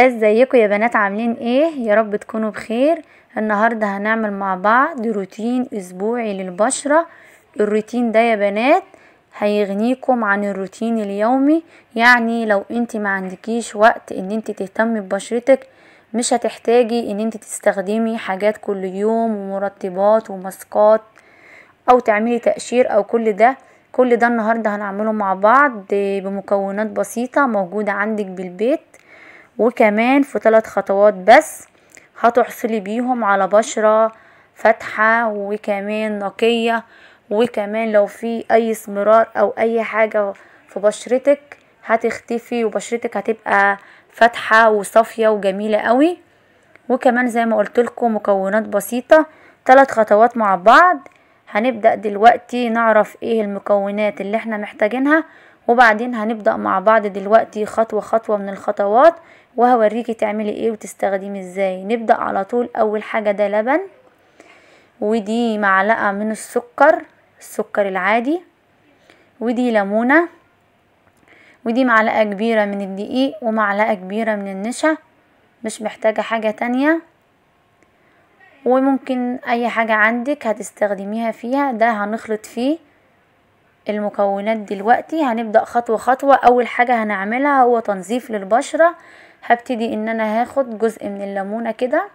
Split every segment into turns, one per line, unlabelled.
ازيكم يا بنات عاملين ايه يا رب تكونوا بخير النهارده هنعمل مع بعض روتين اسبوعي للبشره الروتين ده يا بنات هيغنيكم عن الروتين اليومي يعني لو انت ما عندكيش وقت ان انت تهتمي ببشرتك مش هتحتاجي ان انت تستخدمي حاجات كل يوم ومرطبات وماسكات او تعملي تقشير او كل ده كل ده النهاردة هنعمله مع بعض بمكونات بسيطة موجودة عندك بالبيت وكمان في ثلاث خطوات بس هتحصلي بيهم على بشرة فاتحة وكمان نقية وكمان لو في اي اسمرار او اي حاجة في بشرتك هتختفي وبشرتك هتبقى فاتحة وصافية وجميلة قوي وكمان زي ما قلت لكم مكونات بسيطة ثلاث خطوات مع بعض هنبدأ دلوقتي نعرف ايه المكونات اللي احنا محتاجينها وبعدين هنبدأ مع بعض دلوقتي خطوة خطوة من الخطوات وهوريكي تعملي ايه وتستخدمي ازاي نبدأ على طول اول حاجة ده لبن ودي معلقة من السكر السكر العادي ودي ليمونة ودي معلقة كبيرة من الدقيق ومعلقة كبيرة من النشا مش محتاجة حاجة تانية وممكن اي حاجة عندك هتستخدميها فيها ده هنخلط فيه المكونات دلوقتي هنبدأ خطوة خطوة اول حاجة هنعملها هو تنظيف للبشرة هبتدي ان انا هاخد جزء من الليمونة كده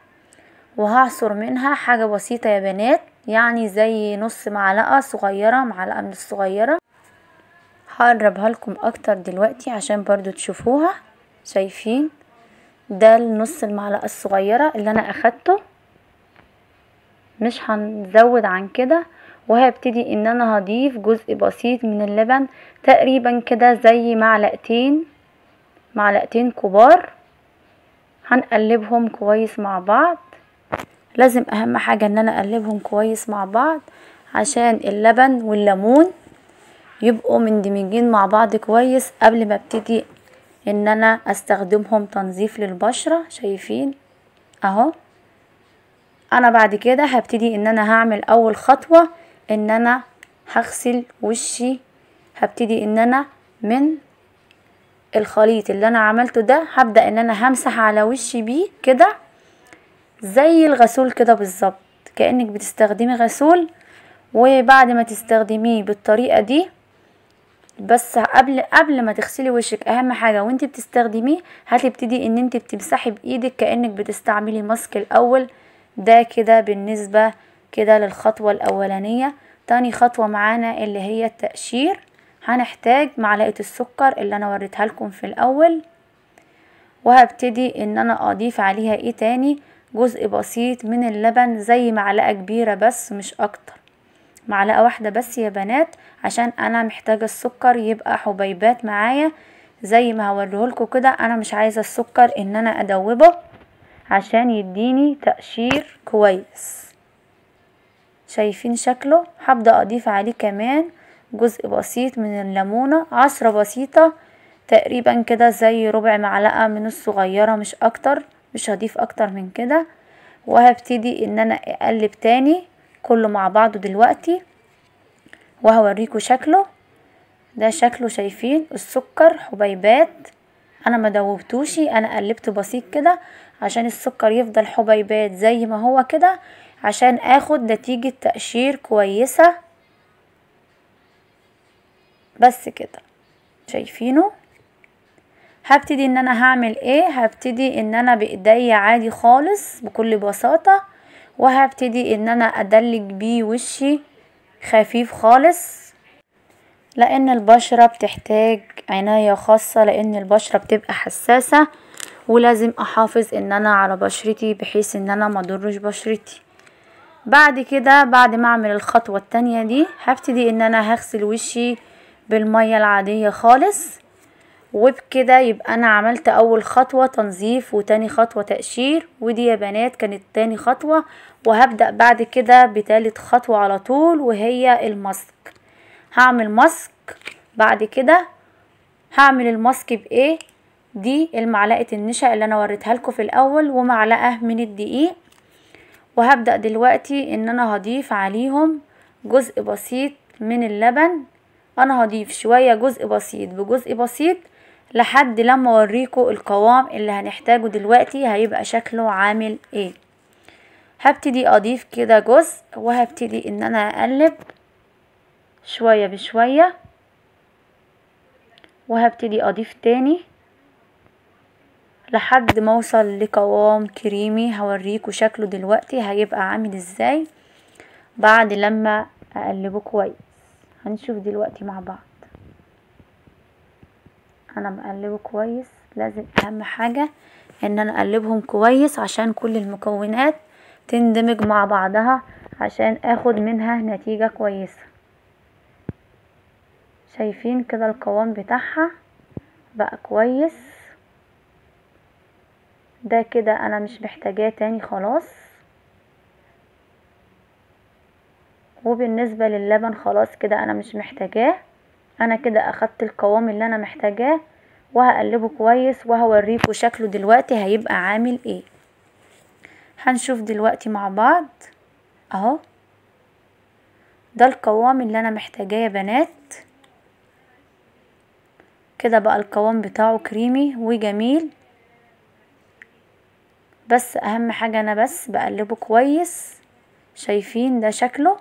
وهعصر منها حاجة بسيطة يا بنات يعني زي نص معلقة صغيرة معلقة من الصغيرة هقربها لكم اكتر دلوقتي عشان برضو تشوفوها شايفين ده النص المعلقة الصغيرة اللي انا اخدته مش هنزود عن كده وهبتدي ان انا هضيف جزء بسيط من اللبن تقريبا كده زي معلقتين معلقتين كبار هنقلبهم كويس مع بعض لازم اهم حاجة ان انا اقلبهم كويس مع بعض عشان اللبن والليمون يبقوا مندمجين مع بعض كويس قبل ما ابتدي ان انا استخدمهم تنظيف للبشرة شايفين اهو انا بعد كده هبتدي ان انا هعمل اول خطوة ان انا هغسل وشي هبتدي ان انا من الخليط اللي انا عملته ده هبدأ ان انا همسح على وشي بيه كده زي الغسول كده بالظبط كأنك بتستخدمي غسول وبعد ما تستخدميه بالطريقة دي بس قبل قبل ما تغسلي وشك اهم حاجه وانت بتستخدميه هتبتدي ان انت بتمسحي بايدك كانك بتستعملي ماسك الاول ده كده بالنسبه كده للخطوه الاولانيه تاني خطوه معانا اللي هي التقشير هنحتاج معلقه السكر اللي انا وريتها لكم في الاول وهبتدي ان انا اضيف عليها ايه تاني جزء بسيط من اللبن زي معلقه كبيره بس مش اكتر معلقة واحدة بس يا بنات عشان انا محتاجة السكر يبقى حبيبات معايا زي ما هوريهولكوا كده انا مش عايزة السكر ان انا ادوبه عشان يديني تقشير كويس شايفين شكله هبدأ اضيف عليه كمان جزء بسيط من الليمونة عصرة بسيطة تقريبا كده زي ربع معلقة من الصغيرة مش اكتر مش هضيف اكتر من كده وهبتدي ان انا اقلب تاني كله مع بعضه دلوقتي وهوريكوا شكله ده شكله شايفين السكر حبيبات انا ما دوبتوش انا قلبت بسيط كده عشان السكر يفضل حبيبات زي ما هو كده عشان اخد نتيجة تقشير كويسة بس كده شايفينه هبتدي ان انا هعمل ايه هبتدي ان انا بايديا عادي خالص بكل بساطة وهبتدي ان انا ادلج بيه وشي خفيف خالص لان البشرة بتحتاج عناية خاصة لان البشرة بتبقى حساسة ولازم احافظ ان انا على بشرتي بحيث ان انا ما ضرش بشرتي بعد كده بعد ما اعمل الخطوة التانية دي هبتدي ان انا هغسل وشي بالمية العادية خالص وبكده يبقى انا عملت اول خطوة تنظيف وتاني خطوة تقشير ودي يا بنات كانت تاني خطوة وهبدأ بعد كده بتالت خطوة على طول وهي الماسك هعمل ماسك بعد كده هعمل الماسك بايه دي المعلقة النشا اللي انا وريتها لكم في الاول ومعلقة من الدقيق وهبدأ دلوقتي ان انا هضيف عليهم جزء بسيط من اللبن انا هضيف شوية جزء بسيط بجزء بسيط لحد لما اوريكم القوام اللي هنحتاجه دلوقتي هيبقى شكله عامل ايه هبتدي اضيف كده جزء وهبتدي ان انا اقلب شوية بشوية وهبتدي اضيف تاني لحد ما اوصل لقوام كريمي هوريكم شكله دلوقتي هيبقى عامل ازاي بعد لما اقلبه كويس هنشوف دلوقتي مع بعض انا بقلبه كويس لازم اهم حاجة ان انا اقلبهم كويس عشان كل المكونات تندمج مع بعضها عشان اخد منها نتيجة كويسة شايفين كده القوام بتاعها بقى كويس ده كده انا مش محتاجاه تاني خلاص وبالنسبة للبن خلاص كده انا مش محتاجاه انا كده اخدت القوام اللي انا محتاجاه وهقلبه كويس وهوريكم شكله دلوقتي هيبقى عامل ايه هنشوف دلوقتي مع بعض اهو ده القوام اللي انا محتاجاه يا بنات كده بقى القوام بتاعه كريمي وجميل بس اهم حاجة انا بس بقلبه كويس شايفين ده شكله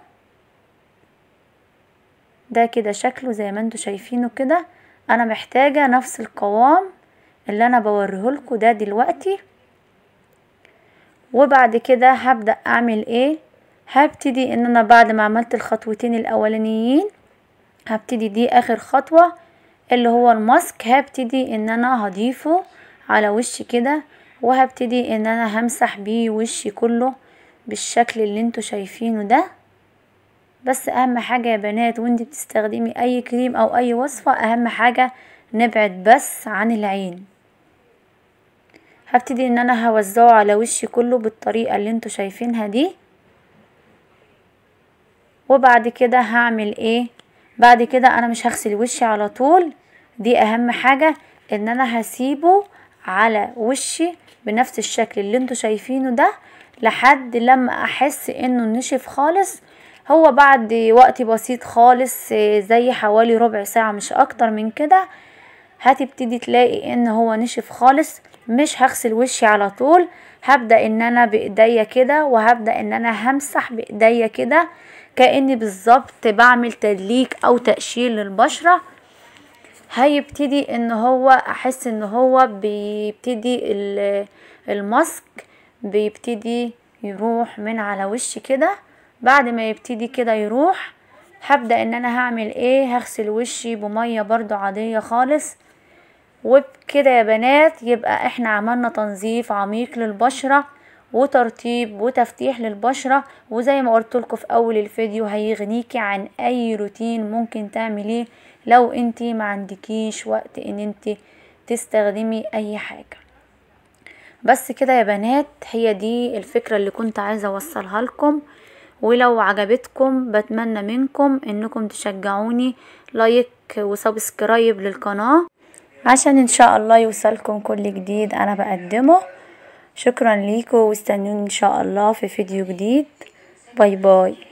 ده كده شكله زي ما انتوا شايفينه كده انا محتاجة نفس القوام اللي انا بوريه لكم ده دلوقتي وبعد كده هبدأ اعمل ايه هبتدي ان انا بعد ما عملت الخطوتين الاولانيين هبتدي دي اخر خطوة اللي هو الماسك هبتدي ان انا هضيفه على وشي كده وهبتدي ان انا همسح بيه وشي كله بالشكل اللي انتوا شايفينه ده بس اهم حاجة يا بنات وانت بتستخدمي اي كريم او اي وصفة اهم حاجة نبعد بس عن العين هبتدي ان انا هوزعه على وشي كله بالطريقة اللي انتوا شايفينها دي وبعد كده هعمل ايه بعد كده انا مش هغسل وشي على طول دي اهم حاجة ان انا هسيبه على وشي بنفس الشكل اللي انتوا شايفينه ده لحد لما احس انه نشف خالص هو بعد وقت بسيط خالص آه، زي حوالي ربع ساعة مش اكتر من كده هتبتدي تلاقي ان هو نشف خالص مش هغسل وشي على طول هبدأ ان انا بايديا كده وهبدأ ان انا همسح بايديا كده كأني بالظبط بعمل تدليك او تقشير للبشرة هيبتدي ان هو احس ان هو بيبتدي الماسك بيبتدي يروح من على وشي كده بعد ما يبتدي كده يروح هبدأ ان انا هعمل ايه هغسل وشي بمية برضو عادية خالص وبكده يا بنات يبقى احنا عملنا تنظيف عميق للبشرة وترطيب وتفتيح للبشرة وزي ما قلت لكم في اول الفيديو هيغنيكي عن اي روتين ممكن تعمليه لو انتي ما عندكيش وقت ان انتي تستخدمي اي حاجة بس كده يا بنات هي دي الفكرة اللي كنت عايزة اوصلها لكم ولو عجبتكم بتمنى منكم انكم تشجعوني لايك وسبسكرايب للقناة عشان ان شاء الله يوصلكم كل جديد انا بقدمه شكرا ليكم واستنوني ان شاء الله في فيديو جديد باي باي